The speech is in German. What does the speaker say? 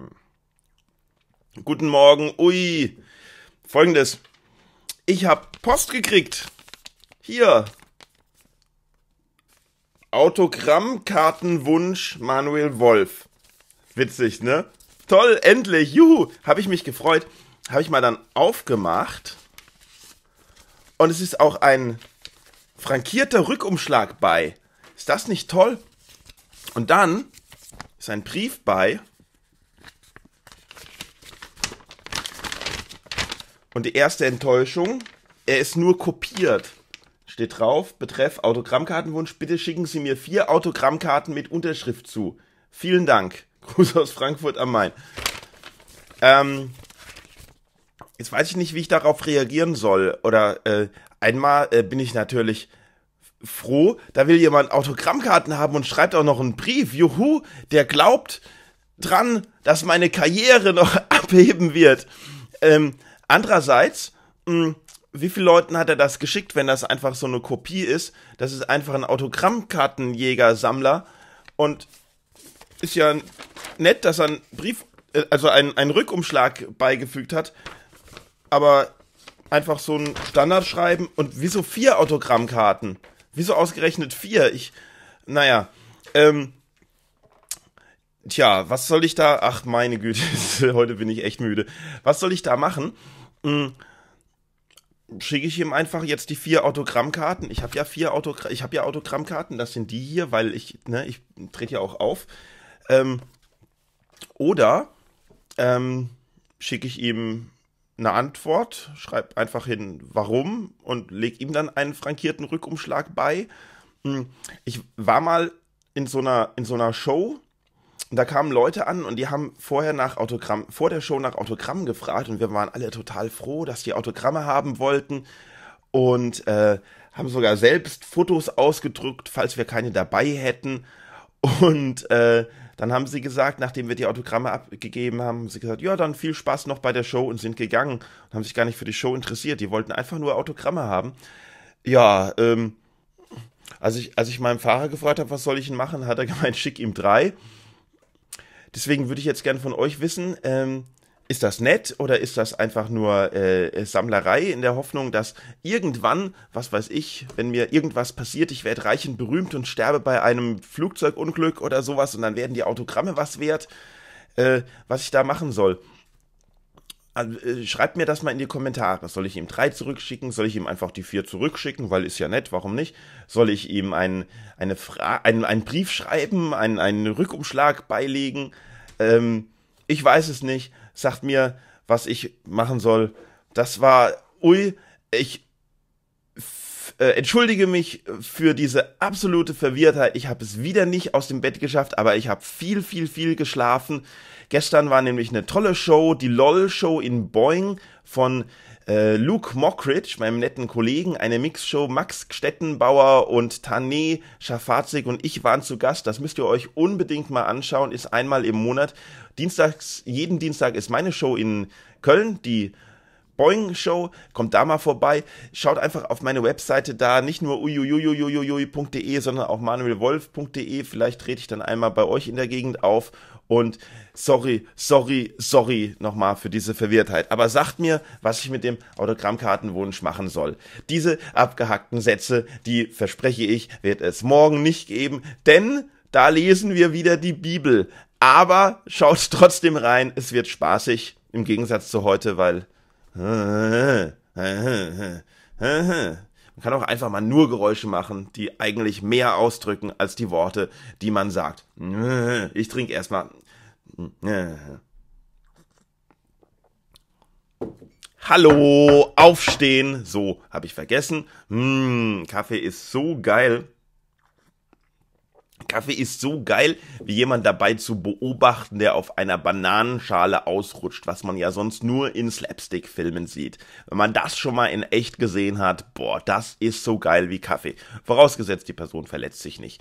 Hm. Guten Morgen, ui. Folgendes. Ich habe Post gekriegt. Hier. Autogrammkartenwunsch Manuel Wolf. Witzig, ne? Toll, endlich. Juhu, habe ich mich gefreut. Habe ich mal dann aufgemacht. Und es ist auch ein frankierter Rückumschlag bei. Ist das nicht toll? Und dann ist ein Brief bei Und die erste Enttäuschung, er ist nur kopiert. Steht drauf, betreff Autogrammkartenwunsch, bitte schicken Sie mir vier Autogrammkarten mit Unterschrift zu. Vielen Dank. Gruß aus Frankfurt am Main. Ähm, jetzt weiß ich nicht, wie ich darauf reagieren soll. Oder äh, einmal äh, bin ich natürlich froh, da will jemand Autogrammkarten haben und schreibt auch noch einen Brief. Juhu, der glaubt dran, dass meine Karriere noch abheben wird. Ähm, Andererseits, mh, hm, wie viele Leuten hat er das geschickt, wenn das einfach so eine Kopie ist? Das ist einfach ein Autogrammkartenjäger-Sammler und ist ja nett, dass er einen Brief, äh, also einen, einen Rückumschlag beigefügt hat, aber einfach so ein Standardschreiben und wieso vier Autogrammkarten? Wieso ausgerechnet vier? Ich, naja, ähm, tja, was soll ich da, ach meine Güte, heute bin ich echt müde. Was soll ich da machen? Hm. schicke ich ihm einfach jetzt die vier Autogrammkarten. Ich habe ja vier Autogramm, ich habe ja Autogrammkarten, das sind die hier, weil ich, ne, ich trete ja auch auf. Ähm, oder ähm, schicke ich ihm eine Antwort, schreibe einfach hin, warum und leg ihm dann einen frankierten Rückumschlag bei. Hm, ich war mal in so einer, in so einer Show, da kamen Leute an und die haben vorher nach Autogramm, vor der Show nach Autogramm gefragt und wir waren alle total froh, dass die Autogramme haben wollten und äh, haben sogar selbst Fotos ausgedrückt, falls wir keine dabei hätten. Und äh, dann haben sie gesagt, nachdem wir die Autogramme abgegeben haben, haben sie gesagt, ja, dann viel Spaß noch bei der Show und sind gegangen und haben sich gar nicht für die Show interessiert. Die wollten einfach nur Autogramme haben. Ja, ähm, als ich, als ich meinem Fahrer gefragt habe, was soll ich denn machen, hat er gemeint, schick ihm drei. Deswegen würde ich jetzt gerne von euch wissen, ähm, ist das nett oder ist das einfach nur äh, äh, Sammlerei in der Hoffnung, dass irgendwann, was weiß ich, wenn mir irgendwas passiert, ich werde reich und berühmt und sterbe bei einem Flugzeugunglück oder sowas und dann werden die Autogramme was wert, äh, was ich da machen soll? also, äh, schreibt mir das mal in die Kommentare. Soll ich ihm drei zurückschicken? Soll ich ihm einfach die vier zurückschicken? Weil ist ja nett, warum nicht? Soll ich ihm ein, eine ein, einen Brief schreiben, einen, einen Rückumschlag beilegen? Ähm, ich weiß es nicht. Sagt mir, was ich machen soll. Das war, ui, ich, äh, entschuldige mich für diese absolute Verwirrtheit. Ich habe es wieder nicht aus dem Bett geschafft, aber ich habe viel, viel, viel geschlafen. Gestern war nämlich eine tolle Show, die LOL-Show in Boing von äh, Luke Mockridge, meinem netten Kollegen, eine Mixshow. Max Stettenbauer und Tane Schafazik und ich waren zu Gast. Das müsst ihr euch unbedingt mal anschauen, ist einmal im Monat. Dienstags, jeden Dienstag ist meine Show in Köln, die Boing Show, kommt da mal vorbei. Schaut einfach auf meine Webseite da, nicht nur uiuiuiuiui.de, sondern auch manuelwolf.de. Vielleicht trete ich dann einmal bei euch in der Gegend auf. Und sorry, sorry, sorry nochmal für diese Verwirrtheit. Aber sagt mir, was ich mit dem Autogrammkartenwunsch machen soll. Diese abgehackten Sätze, die verspreche ich, wird es morgen nicht geben, denn da lesen wir wieder die Bibel. Aber schaut trotzdem rein, es wird spaßig, im Gegensatz zu heute, weil man kann auch einfach mal nur Geräusche machen, die eigentlich mehr ausdrücken als die Worte, die man sagt. Ich trinke erstmal. Hallo, aufstehen. So, habe ich vergessen. Hm, Kaffee ist so geil. Kaffee ist so geil, wie jemand dabei zu beobachten, der auf einer Bananenschale ausrutscht, was man ja sonst nur in Slapstick-Filmen sieht. Wenn man das schon mal in echt gesehen hat, boah, das ist so geil wie Kaffee. Vorausgesetzt, die Person verletzt sich nicht.